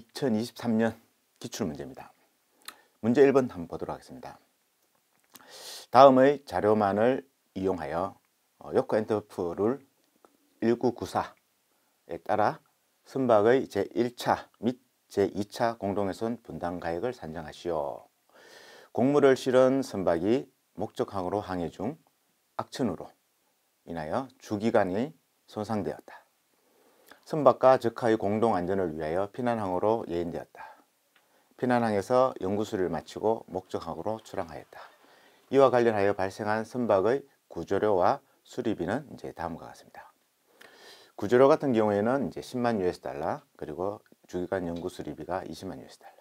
2023년 기출문제입니다. 문제 1번 한번 보도록 하겠습니다. 다음의 자료만을 이용하여 어, 요코 엔터프 룰 1994에 따라 선박의 제1차 및 제2차 공동훼손 분담 가액을 산정하시오. 곡물을 실은 선박이 목적항으로 항해 중 악천후로 인하여 주기간이 손상되었다. 선박과 즉하의 공동 안전을 위하여 피난항으로 예인되었다. 피난항에서 연구수를 마치고 목적항으로 출항하였다. 이와 관련하여 발생한 선박의 구조료와 수리비는 이제 다음과 같습니다. 구조료 같은 경우에는 이제 10만 US 달러 그리고 주기간 연구 수리비가 20만 US 달러.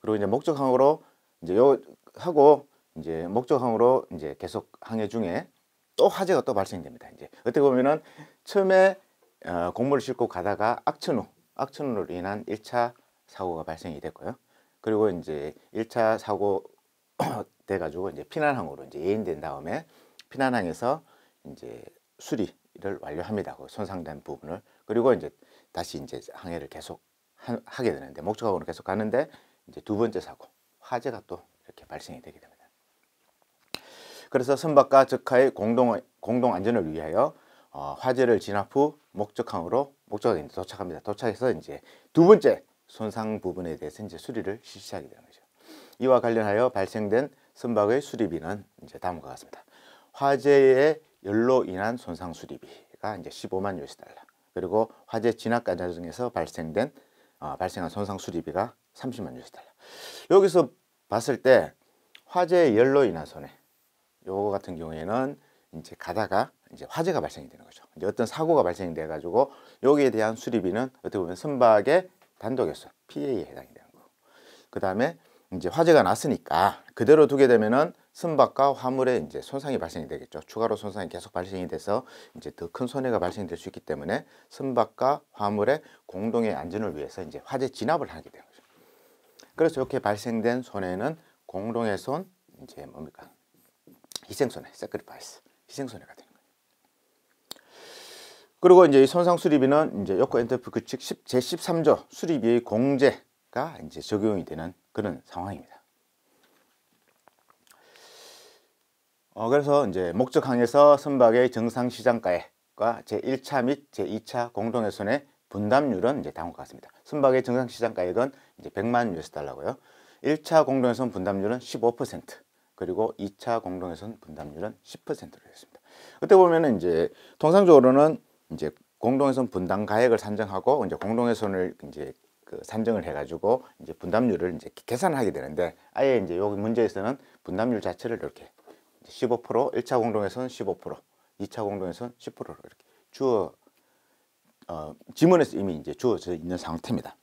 그리고 이제 목적항으로 이제 요 하고 이제 목적항으로 이제 계속 항해 중에 또 화재가 또 발생됩니다. 이제 어떻게 보면은 처음에 어, 곡물을 싣고 가다가 악천후, 악천후로 인한 1차 사고가 발생이 됐고요. 그리고 이제 1차 사고 돼가지고 이제 피난항으로 이제 예인된 다음에 피난항에서 이제 수리를 완료합니다. 그 손상된 부분을 그리고 이제 다시 이제 항해를 계속 하, 하게 되는데 목적하고는 계속 가는데 이제 두 번째 사고 화재가 또 이렇게 발생이 되게 됩니다. 그래서 선박과 적하의 공동 공동 안전을 위하여 어, 화재를 진압 후 목적항으로 목적항에 도착합니다. 도착해서 이제 두 번째 손상 부분에 대해서 이제 수리를 실시하게 되는 거죠. 이와 관련하여 발생된 선박의 수리비는 이제 다음과 같습니다. 화재의 열로 인한 손상 수리비가 이제 15만 유시 달러. 그리고 화재 진압 과정에서 발생된 어, 발생한 손상 수리비가 30만 유시 달러. 여기서 봤을 때 화재의 열로 인한 손해 요거 같은 경우에는 이제 가다가 이제 화재가 발생이 되는 거죠. 이제 어떤 사고가 발생이 돼 가지고 여기에 대한 수리비는 어떻게 보면 선박의 단독에서 피해에 해당이 되는 거 그다음에 이제 화재가 났으니까 그대로 두게 되면은 선박과 화물에 이제 손상이 발생이 되겠죠. 추가로 손상이 계속 발생이 돼서 이제 더 큰 손해가 발생될 수 있기 때문에 선박과 화물의 공동의 안전을 위해서 이제 화재 진압을 하게 되는 거죠. 그래서 이렇게 발생된 손해는 공동의 손 이제 뭡니까? 희생 손해, 세크리파이스. 희생손해가 되는 거예요. 그리고 이제 이 손상 수리비는 이제 요코 엔터프 규칙 제13조 수리비의 공제가 이제 적용이 되는 그런 상황입니다. 어, 그래서 이제 목적항에서 선박의 정상 시장가액과 제1차 및 제2차 공동의 손해 분담률은 이제 다음과 같습니다. 선박의 정상 시장가액은 이제 100만 US 달러고요. 1차 공동의 손 분담률은 15%. 그리고 2차 공동회선 분담률은 10%로 했습니다. 그때 보면 이제 통상적으로는 이제 공동회선 분담 가액을 산정하고 이제 공동회선을 이제 그 산정을 해가지고 이제 분담률을 이제 계산 하게 되는데 아예 이제 여기 문제에서는 분담률 자체를 이렇게 15% 1차 공동회선 15% 2차 공동회선 10%로 이렇게 주어 어, 지문에서 이미 이제 주어져 있는 상태입니다.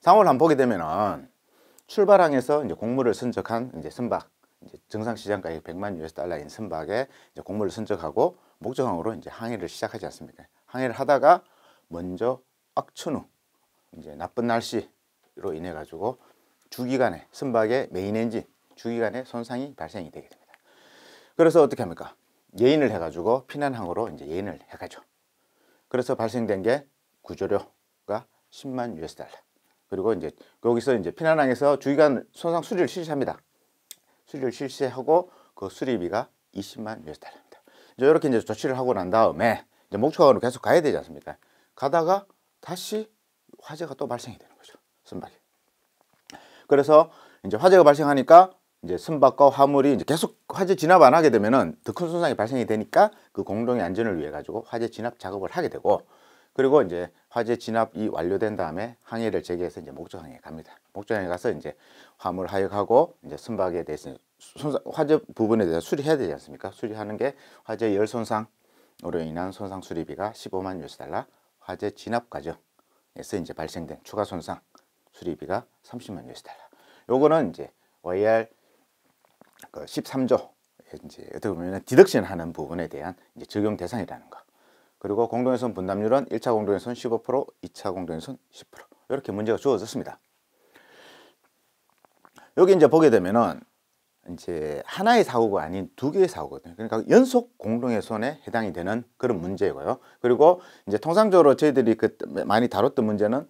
상호를 한번 보게 되면은 출발항에서 이제 곡물을 선적한 이제 선박 이제 정상시장 가의 100만 US 달러인 선박에 이제 곡물을 선적하고 목적항으로 이제 항해를 시작하지 않습니까? 항해를 하다가 먼저 악천후 이제 나쁜 날씨로 인해 가지고 주기간에 선박의 메인 엔진 주기간에 손상이 발생이 되게 됩니다. 그래서 어떻게 합니까? 예인을 해가지고 피난항으로 이제 예인을 해가죠. 그래서 발생된 게 구조료가 10만 US 달러. 그리고 이제 여기서 이제 피난항에서 주기간 손상 수리를 실시합니다. 수리를 실시하고 그 수리비가 20만 유에 달러입니다. 이제 이렇게 이제 조치를 하고 난 다음에 이제 목초으로 계속 가야 되지 않습니까? 가다가 다시 화재가 또 발생이 되는 거죠. 선박에. 그래서 이제 화재가 발생하니까 이제 선박과 화물이 이제 계속 화재 진압 안 하게 되면은 더 큰 손상이 발생이 되니까 그 공동의 안전을 위해 가지고 화재 진압 작업을 하게 되고 그리고 이제 화재 진압이 완료된 다음에 항해를 재개해서 이제 목조항에 갑니다. 목조항에 가서 이제 화물 하역하고 이제 선박에 대해서 손상, 화재 부분에 대해서 수리해야 되지 않습니까? 수리하는 게 화재 열 손상으로 인한 손상 수리비가 15만 유스 달러, 화재 진압 과정에서 이제 발생된 추가 손상 수리비가 30만 유스 달러. 요거는 이제 YR 그 13조 이제 어떻게 보면 디덕션하는 부분에 대한 이제 적용 대상이라는 거. 그리고 공동훼손 분담률은 1차 공동훼손 15%, 2차 공동훼손 10% 이렇게 문제가 주어졌습니다. 여기 이제 보게 되면은 이제 하나의 사고가 아닌 두 개의 사고거든요. 그러니까 연속 공동훼손에 해당이 되는 그런 문제고요. 그리고 이제 통상적으로 저희들이 그 많이 다뤘던 문제는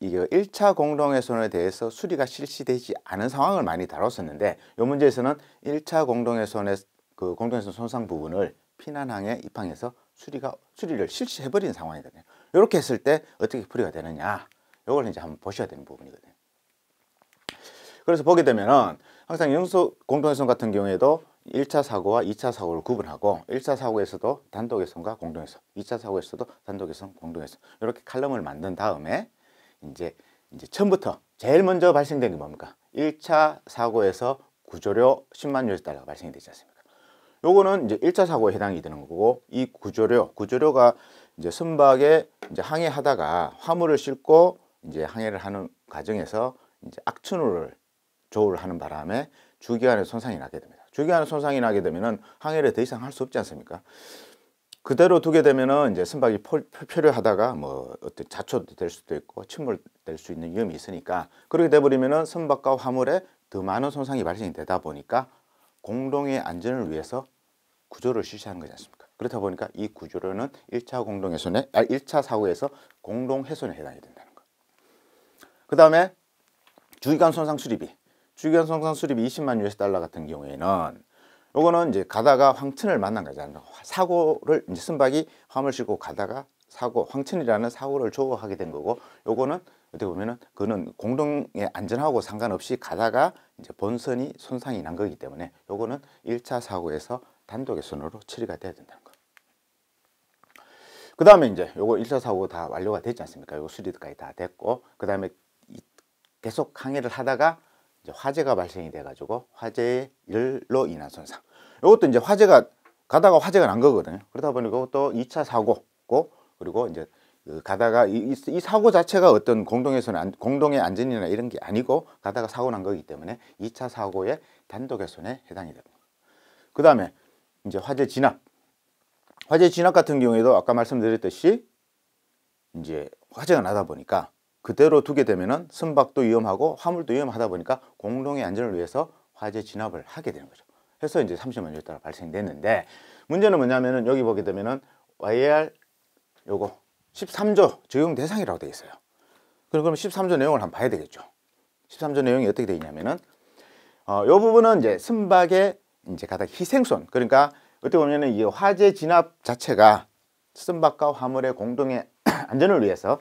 이게 1차 공동훼손에 대해서 수리가 실시되지 않은 상황을 많이 다뤘었는데 이 문제에서는 1차 공동훼손의 그 공동훼손 손상 부분을 피난항에 입항해서 수리가 수리를 실시해 버린 상황이거든요. 이렇게 했을 때 어떻게 풀이가 되느냐 이걸 이제 한번 보셔야 되는 부분이거든요. 그래서 보게 되면은 항상 연속 공동훼손 같은 경우에도 1차 사고와 2차 사고를 구분하고 1차 사고에서도 단독훼손과 공동훼손, 2차 사고에서도 단독훼손, 공동훼손 이렇게 칼럼을 만든 다음에 이제 이제 처음부터 제일 먼저 발생된 게 뭡니까? 1차 사고에서 구조료 10만 유에 달러가 발생이 되지 않습니까? 요거는 이제 1차 사고에 해당이 되는 거고 이 구조료, 구조료가 이제 선박에 이제 항해하다가 화물을 싣고 이제 항해를 하는 과정에서 이제 악춘후를 조우를 하는 바람에 주기관에 손상이 나게 됩니다. 주기관에 손상이 나게 되면은 항해를 더 이상 할 수 없지 않습니까? 그대로 두게 되면은 이제 선박이 표류하다가 뭐 어떤 자초도 될 수도 있고 침몰될 수 있는 위험이 있으니까 그렇게 돼버리면은 선박과 화물에 더 많은 손상이 발생이 되다 보니까 공동의 안전을 위해서 구조를 실시하는 거지 않습니까? 그렇다 보니까 이 구조로는 1차 공동훼손에, 아, 1차 사고에서 공동훼손에 해당이 된다는 거. 그 다음에 주기간 손상 수리비. 주기간 손상 수리비 20만 US 달러 같은 경우에는 요거는 이제 가다가 황천을 만난 거잖아요. 사고를 이제 선박이 화물 싣고 가다가 사고, 황천이라는 사고를 조거하게 된 거고 요거는 어떻게 보면은 그는 공동의 안전하고 상관없이 가다가 이제 본선이 손상이 난 거기 때문에 요거는 일차 사고에서 단독의 선으로 처리가 돼야 된다는 거. 그 다음에 이제 요거 1차 사고 다 완료가 됐지 않습니까? 요거 수리까지 다 됐고 그 다음에 계속 항해를 하다가 이제 화재가 발생이 돼가지고 화재로 인한 손상. 요것도 이제 화재가 가다가 화재가 난 거거든요. 그러다 보니까 또 2차 사고고 그리고 이제 그 가다가 이, 이, 사고 자체가 어떤 공동에서는 안, 공동의 안전이나 이런 게 아니고 가다가 사고 난 거기 때문에 2차 사고의 단독 훼손에 해당이 됩니다. 그 다음에 이제 화재 진압. 화재 진압 같은 경우에도 아까 말씀드렸듯이 이제 화재가 나다 보니까 그대로 두게 되면은 선박도 위험하고 화물도 위험하다 보니까 공동의 안전을 위해서 화재 진압을 하게 되는 거죠. 해서 이제 30만 유 따라 발생됐는데 문제는 뭐냐면은 여기 보게 되면은 y r 요거 13조 적용 대상이라고 되어 있어요. 그럼 그럼 13조 내용을 한번 봐야 되겠죠. 13조 내용이 어떻게 되어 있냐면은 어, 요 부분은 이제 선박의 이제 가장 희생손 그러니까 어떻게 보면은 이 화재 진압 자체가 선박과 화물의 공동의 안전을 위해서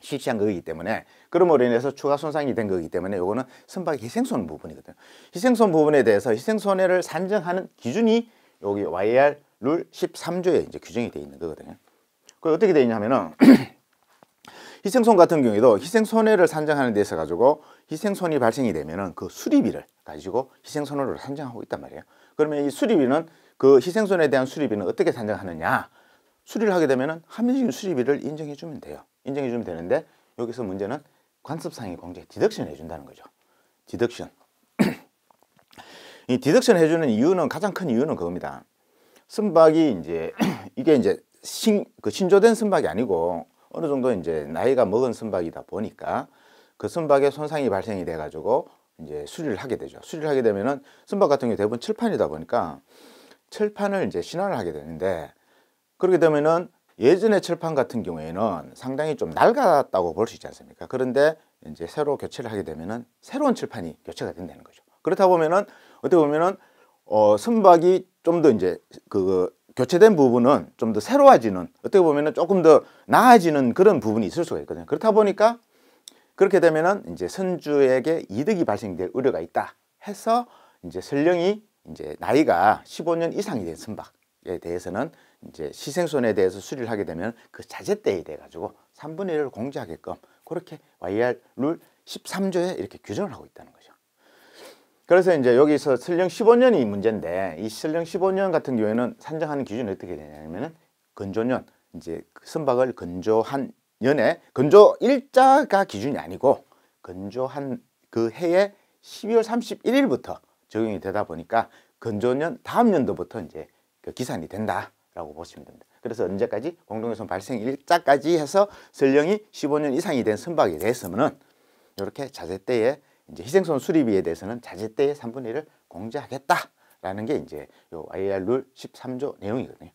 실시한 거기 때문에 그럼으로 인해서 추가 손상이 된 거기 때문에 이거는 선박 희생손 부분이거든요. 희생손 부분에 대해서 희생손해를 산정하는 기준이 여기 YR 룰 13조에 이제 규정이 되어 있는 거거든요. 그 어떻게 되어 있냐면은 희생손 같은 경우에도 희생손해를 산정하는 데 있어 가지고 희생손이 발생이 되면은 그 수리비를 가지고 희생손해로 산정하고 있단 말이에요. 그러면 이 수리비는 그 희생손에 대한 수리비는 어떻게 산정하느냐? 수리를 하게 되면은 합리적인 수리비를 인정해 주면 돼요. 인정해 주면 되는데 여기서 문제는 관습상의 공제 디덕션을 해 준다는 거죠. 디덕션. 이 디덕션 해 주는 이유는 가장 큰 이유는 그겁니다. 선박이 이제 이게 이제 신, 그 신조된 선박이 아니고 어느 정도 이제 나이가 먹은 선박이다 보니까 그 선박에 손상이 발생이 돼 가지고 이제 수리를 하게 되죠. 수리를 하게 되면은 선박 같은 경우 대부분 철판이다 보니까 철판을 이제 신화를 하게 되는데 그렇게 되면은 예전의 철판 같은 경우에는 상당히 좀 낡았다고 볼 수 있지 않습니까? 그런데 이제 새로 교체를 하게 되면은 새로운 철판이 교체가 된다는 거죠. 그렇다 보면은 어떻게 보면은 어 선박이 좀 더 이제 그 교체된 부분은 좀 더 새로워지는 어떻게 보면 조금 더 나아지는 그런 부분이 있을 수가 있거든요. 그렇다 보니까 그렇게 되면은 이제 선주에게 이득이 발생될 우려가 있다 해서 이제 설령이 이제 나이가 15년 이상이 된 선박에 대해서는 이제 시생손에 대해서 수리를 하게 되면 그자재대에 대해 가지고 3분의 1을 공제하게끔 그렇게 YR 룰 13조에 이렇게 규정을 하고 있다는 거죠. 그래서 이제 여기서 설령 15년이 문제인데 이 설령 15년 같은 경우에는 산정하는 기준이 어떻게 되냐면은 건조년 이제 그 선박을 건조한 연에 건조 일자가 기준이 아니고 건조한 그 해에 12월 31일부터 적용이 되다 보니까 건조년 다음 년도부터 이제 그 기산이 된다라고 보시면 됩니다. 그래서 언제까지 공동훼손 발생 일자까지 해서 설령이 15년 이상이 된 선박에 대해서는 이렇게 자제때에 이제 희생손 수리비에 대해서는 자제때의 3분의 1을 공제하겠다라는 게 이제 요 IR 룰 13조 내용이거든요.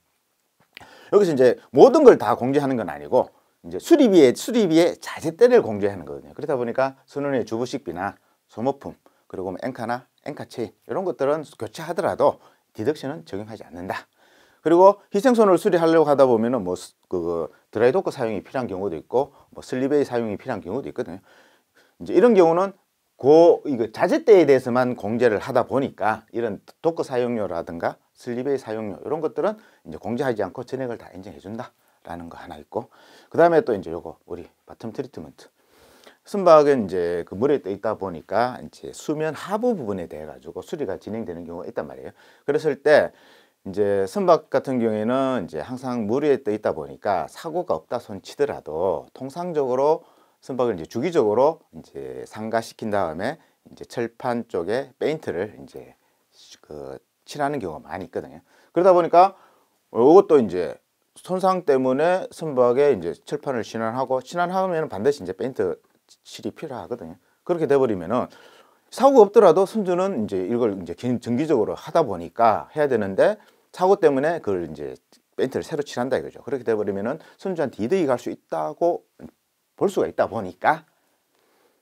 여기서 이제 모든 걸 다 공제하는 건 아니고 이제 수리비에 수리비에 자재대를 공제하는 거거든요. 그러다 보니까 선원의 주부식비나 소모품 그리고 엔카나 뭐 엔카체인 이런 것들은 교체하더라도 디덕션은 적용하지 않는다. 그리고 희생선을 수리하려고 하다 보면은 뭐그 그, 드라이도커 사용이 필요한 경우도 있고 뭐 슬립웨이 사용이 필요한 경우도 있거든요. 이제 이런 경우는 고 이거 자재대에 대해서만 공제를 하다 보니까 이런 독크 사용료라든가 슬립의 사용료 이런 것들은 이제 공제하지 않고 전액을 다 인정해 준다라는 거 하나 있고 그 다음에 또 이제 요거 우리 바텀 트리트먼트 선박은 이제 그 물에 떠 있다 보니까 이제 수면 하부 부분에 대해 가지고 수리가 진행되는 경우가 있단 말이에요 그랬을 때 이제 선박 같은 경우에는 이제 항상 물에떠 있다 보니까 사고가 없다 손치더라도 통상적으로 선박을 이제 주기적으로 이제 상가시킨 다음에 이제 철판 쪽에 페인트를 이제 그 칠하는 경우가 많이 있거든요. 그러다 보니까 이것도 이제 손상 때문에 선박에 이제 철판을 신환하고신환하면 반드시 이제 페인트 칠이 필요하거든요. 그렇게 돼버리면은 사고가 없더라도 선주는 이제 이걸 이제 정기적으로 하다 보니까 해야 되는데 사고 때문에 그걸 이제 페인트를 새로 칠한다 이거죠. 그렇게 돼버리면은 선주한테 이득이 갈 수 있다고 볼 수가 있다 보니까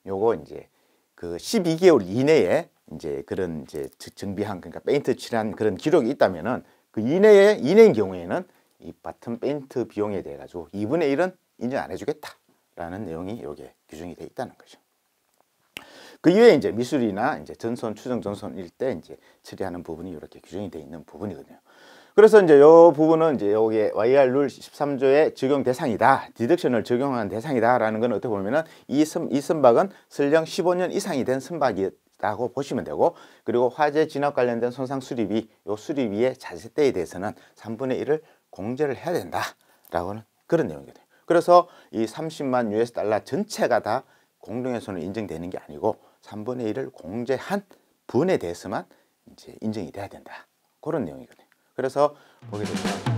요거 이제 그 12개월 이내에 이제 그런 이제 정비한 그러니까 페인트 칠한 그런 기록이 있다면은 그 이내에 이내인 경우에는 이 바텀 페인트 비용에 대해 가지고 2분의 1은 인정 안 해주겠다라는 내용이 여기에 규정이 돼 있다는 거죠. 그 이외에 이제 미술이나 이제 전선 추정 전선일 때 이제 처리하는 부분이 이렇게 규정이 돼 있는 부분이거든요. 그래서 이제 요 부분은 이제 여기에 YR 룰 13조의 적용 대상이다. 디덕션을 적용한 대상이다라는 건 어떻게 보면은 이, 선, 이 선박은 설령 15년 이상이 된 선박이라고 보시면 되고 그리고 화재 진압 관련된 손상 수리비 요 수리비의 자세대에 대해서는 3분의 1을 공제를 해야 된다라고는 그런 내용이 돼요. 그래서 이 30만 US 달러 전체가 다 공동훼손으로 인정되는 게 아니고 3분의 1을 공제한 분에 대해서만 이제 인정이 돼야 된다. 그런 내용이거든요. 그래서 보게 됩니다.